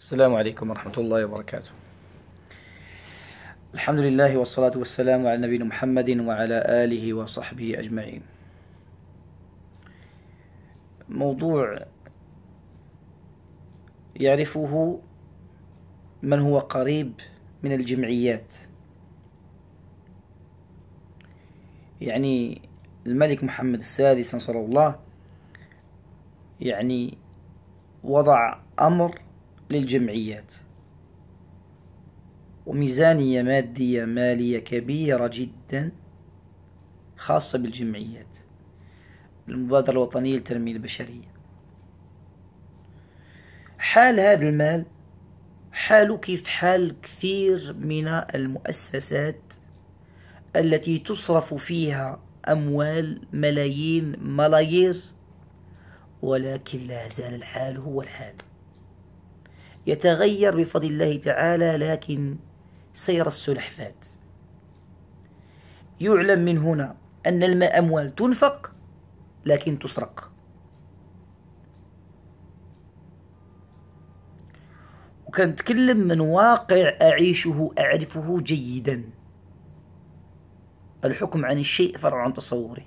السلام عليكم ورحمة الله وبركاته الحمد لله والصلاة والسلام على نبينا محمد وعلى آله وصحبه أجمعين موضوع يعرفه من هو قريب من الجمعيات يعني الملك محمد السادس نصر الله يعني وضع أمر للجمعيات وميزانية مادية مالية كبيرة جدا خاصة بالجمعيات المبادرة الوطنية للتنمية البشرية حال هذا المال حاله كيف حال كثير من المؤسسات التي تصرف فيها أموال ملايين ملايير ولكن لا زال الحال هو الحال يتغير بفضل الله تعالى لكن سير السلحفات يعلم من هنا أن الأموال تنفق لكن تسرق تكلم من واقع أعيشه أعرفه جيدا الحكم عن الشيء فرع عن تصوره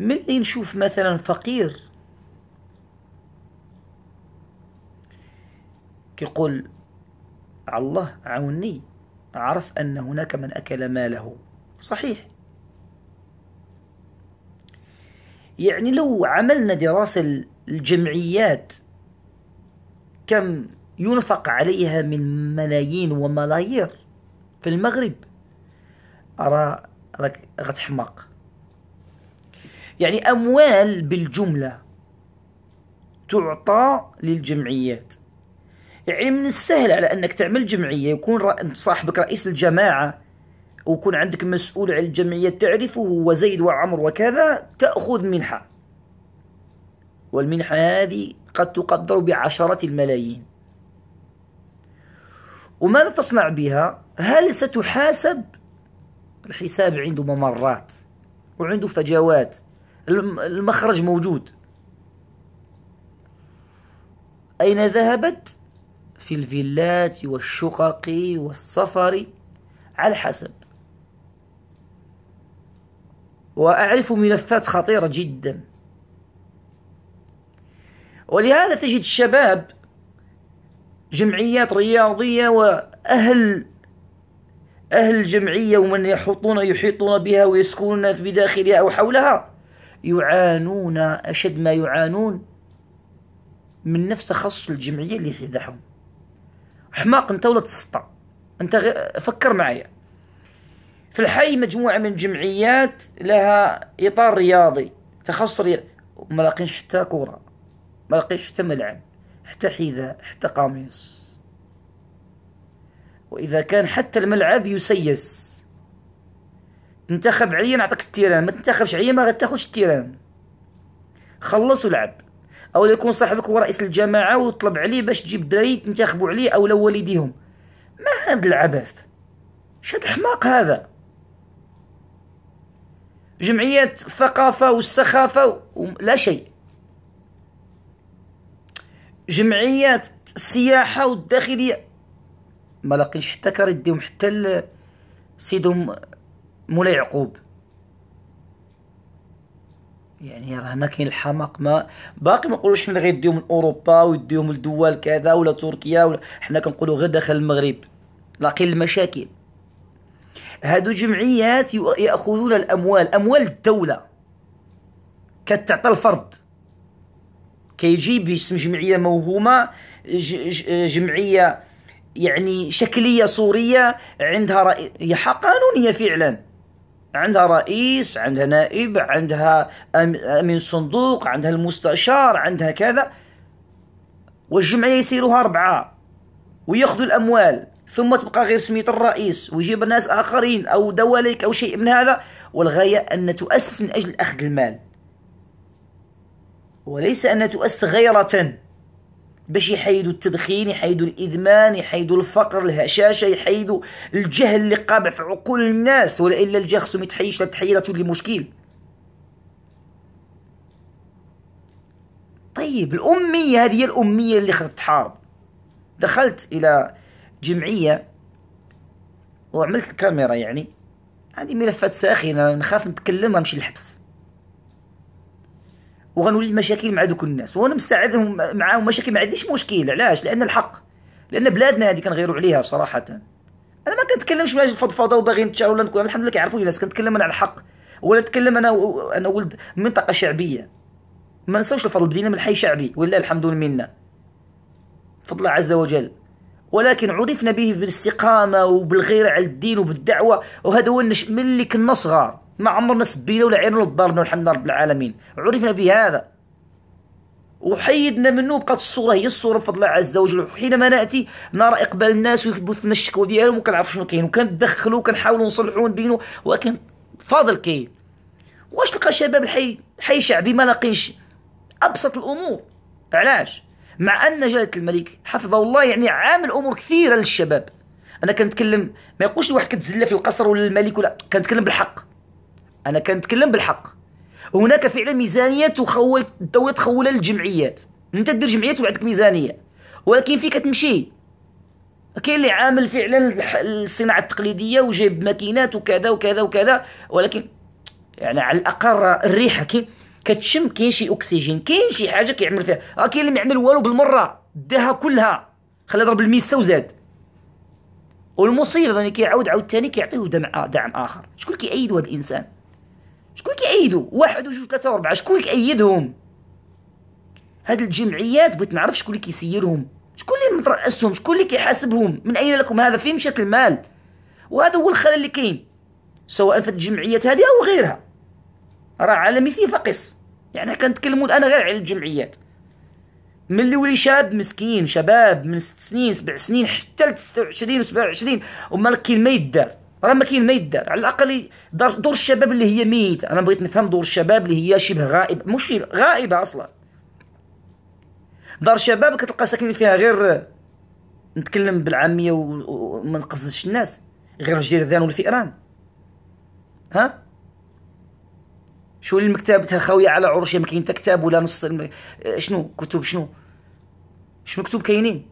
اللي نشوف مثلا فقير كيقول الله عوني عرف أن هناك من أكل ماله صحيح يعني لو عملنا دراسة الجمعيات كم ينفق عليها من ملايين وملايير في المغرب أرى راك غتحماق يعني أموال بالجملة تعطى للجمعيات يعني من السهل على انك تعمل جمعيه يكون صاحبك رئيس الجماعه ويكون عندك مسؤول على الجمعيه تعرفه هو زيد وعمر وكذا تاخذ منحه والمنحه هذه قد تقدر بعشره الملايين وماذا تصنع بها هل ستحاسب الحساب عنده ممرات وعنده فجوات المخرج موجود أين ذهبت في الفيلات والشقق والسفر على حسب وأعرف ملفات خطيرة جدا ولهذا تجد الشباب جمعيات رياضية وأهل أهل الجمعية ومن يحطون يحيطون بها ويسكنون بداخلها أو حولها يعانون أشد ما يعانون من نفس تخصص الجمعية اللي تدعهم حماق انت ولا تسطى انت فكر معايا في الحي مجموعه من الجمعيات لها اطار رياضي تخصص رياضي وما لاقينش حتى كوره ما لاقينش حتى ملعب حتى حذاء حتى قميص واذا كان حتى الملعب يسيس تنتخب عليا نعطيك التيران ما تنتخبش عليا ما غتاخذش التيران خلص ولعب او يكون صاحبك هو رئيس الجماعه ويطلب عليه باش تجيب دراري ينتخبوا عليه او والديهم ما هذا العبث شاد الحماق هذا جمعيات الثقافة والسخافة لا شيء جمعيات السياحة والداخلية ما لقيتش حتى كرديهم حتى سيدهم مولاي يعقوب يعني راه هنا كاين الحماق ما باقي ما نقولوش حنا غيديهم لاوروبا ويديهم لدول كذا ولا تركيا ولا حنا كنقولوا غير داخل المغرب لاقين المشاكل هادو جمعيات ياخذون الاموال اموال الدوله كتعطى الفرد كيجي باسم جمعيه موهومه جمعيه يعني شكليه صوريه عندها رأي هي قانونيه فعلا عندها رئيس عندها نائب عندها أمين صندوق عندها المستشار عندها كذا والجمعية يسيروها أربعة ويأخذوا الأموال ثم تبقى غير سمية الرئيس ويجيب ناس آخرين أو دواليك أو شيء من هذا والغاية أن تؤسس من أجل أخذ المال وليس أن تؤسس غيرة باش يحيدوا التدخين يحيدوا الادمان يحيدوا الفقر الهشاشه يحيدوا الجهل اللي قابع في عقول الناس والا الجهل خصو يتحيش التحيه تولي مشكل طيب الاميه هذه هي الاميه اللي خصها تحارب دخلت الى جمعيه وعملت الكاميرا يعني عندي ملفات ساخنه نخاف نتكلم نمشي للحبس وغنولي المشاكل مع دوك الناس وانا مستعد معاهم مشاكل ما عنديش مشكل علاش لان الحق لان بلادنا هذه كنغيروا عليها صراحه انا ما كنتكلمش مع الفضفضه وباغي نتشاور ولا نكون الحمد لله كيعرفوا الناس كنتكلم انا على الحق ولا نتكلم انا و... انا ولد منطقه شعبيه ما نساوش الفضل بدينا من حي شعبي ولله الحمد منا فضل الله عز وجل ولكن عرفنا به بالاستقامه وبالغيره على الدين وبالدعوه وهذا هو النش... ملك اللي كنا صغار ما عمرنا سبينا ولا عيرنا ولا ضربنا والحمد لله رب العالمين عرفنا بهذا وحيدنا منه بقات الصوره هي الصوره بفضل الله عز وجل وحينما ناتي نرى اقبال الناس لنا الشكوى ديالهم وكنعرف شنو كاين وكندخلوا وكنحاولوا نصلحوا ونبينوا ولكن فاضل كاين واش تلقى شباب الحي حي شعبي ما لاقينش ابسط الامور علاش مع ان جلاله الملك حفظه الله يعني عامل امور كثيره للشباب انا كنتكلم ما يقولش الواحد كتزلف في القصر ولا الملك ولا كنتكلم بالحق انا كنتكلم بالحق هناك فعلا ميزانيه تخول الدوله تخولها للجمعيات انت دير جمعيات وعندك ميزانيه ولكن فين كتمشي كاين اللي عامل فعلا الصناعه التقليديه وجايب ماكينات وكذا وكذا وكذا ولكن يعني على الاقل الريحه كي كتشم كاين شي اكسجين كاين شي حاجه كيعمل فيها راه كاين اللي ما يعمل والو بالمره داها كلها خلى ضرب الميسه وزاد والمصيبه ملي يعني كيعاود عاود ثاني كيعطيه دعم اخر شكون كيأيد هذا الانسان شكون كيأيدو واحد وجوج ثلاثة وربعة شكون كيأيدهم هاد الجمعيات بغيت نعرف شكون اللي كيسيرهم شكون اللي مرأسهم شكون اللي كيحاسبهم من أين لكم هذا فين مشات المال وهذا هو الخلل اللي كاين سواء في الجمعيات هذه أو غيرها راه عالمي فيه فقس يعني كنتكلموا الآن غير على الجمعيات اللي ولي شاب مسكين شباب من ست سنين سبع سنين حتى ل 26 و 27 وما كاين ما يدار راه ما كاين ما يدار على الاقل دور الشباب اللي هي ميته انا بغيت نفهم دور الشباب اللي هي شبه غائب مش غائبه اصلا دار الشباب كتلقى ساكنين فيها غير نتكلم بالعاميه وما نقصدش الناس غير الجرذان والفئران ها شو اللي مكتبتها خاويه على عرشه ما كاين حتى كتاب ولا نص شنو كتب شنو شنو كتب كاينين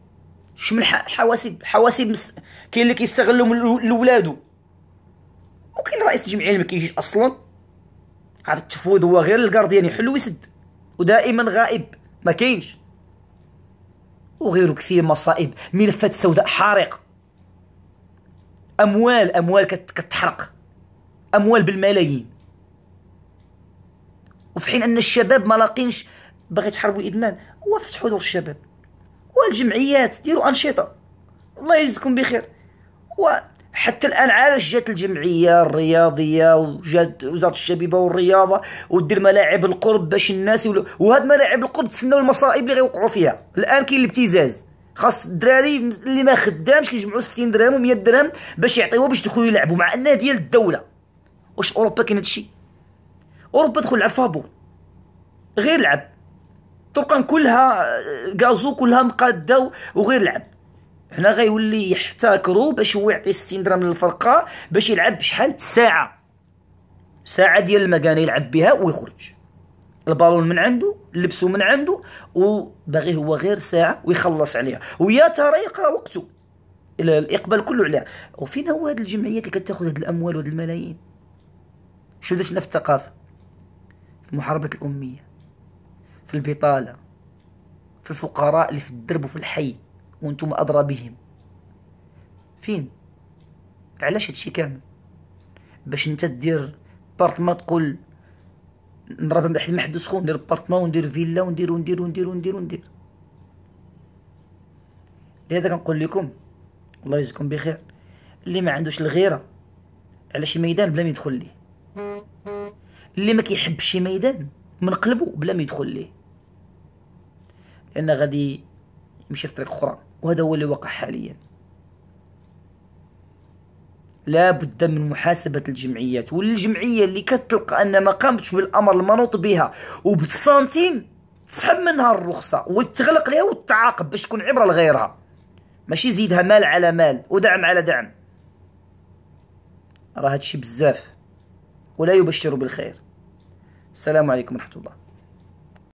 شمن الحواسيب حواسيب مس... كاين اللي كيستغلوا من لولادو وكاين رئيس الجمعيه اللي ما كيجيش اصلا هذا التفويض هو غير الكارديان يحل ويسد ودائما غائب ما كاينش وغيره كثير مصائب ملفات سوداء حارقه اموال اموال كتحرق اموال بالملايين وفي حين ان الشباب ما لاقينش باغي تحاربوا الادمان وفتح حضور الشباب والجمعيات ديروا انشطه الله يجزيكم بخير و حتى الان علاش جات الجمعيه الرياضيه وجات وزاره الشبيبه والرياضه ودير ملاعب القرب باش الناس يولو... وهاد ملاعب القرب تسناو المصائب اللي غيوقعوا فيها الان كاين الابتزاز خاص الدراري اللي ما خدامش كيجمعوا 60 درهم و100 درهم باش يعطيوها باش يدخلوا يلعبوا مع انها ديال الدوله واش اوروبا كاين هادشي اوروبا دخل لعب فابور غير لعب طرقان كلها كازو آه، كلها مقاده وغير لعب هنا غيولي يحتكرو باش هو يعطي استندرام للفرقه باش يلعب شحال ساعه ساعه ديال المكان يلعب بها ويخرج البالون من عنده لبسو من عنده وباغي هو غير ساعه ويخلص عليها ويا ترى يقرا وقته الاقبال كله عليها وفين هو هذه الجمعيات اللي كتاخذ هذه الاموال وهذه الملايين شو درنا في الثقافه في محاربه الاميه في البطاله في الفقراء اللي في الدرب وفي الحي وانتم ادرى بهم فين علاش هادشي كامل باش انت دير بارتما تقول نضرب واحد المحد سخون ندير بارتما وندير فيلا وندير وندير وندير وندير وندير لهذا كنقول لكم الله يجزيكم بخير اللي ما عندوش الغيره على شي ميدان بلا ما يدخل ليه اللي ما كيحبش شي ميدان من قلبه بلا ما يدخل ليه لان غادي يمشي في طريق اخرى وهذا هو اللي وقع حاليا لا بد من محاسبة الجمعيات والجمعية اللي كتلقى أن ما قامتش بالأمر المنوط بها وبالسنتيم تسحب منها الرخصة وتغلق لها وتعاقب باش تكون عبرة لغيرها ماشي زيدها مال على مال ودعم على دعم راه هادشي بزاف ولا يبشر بالخير السلام عليكم ورحمة الله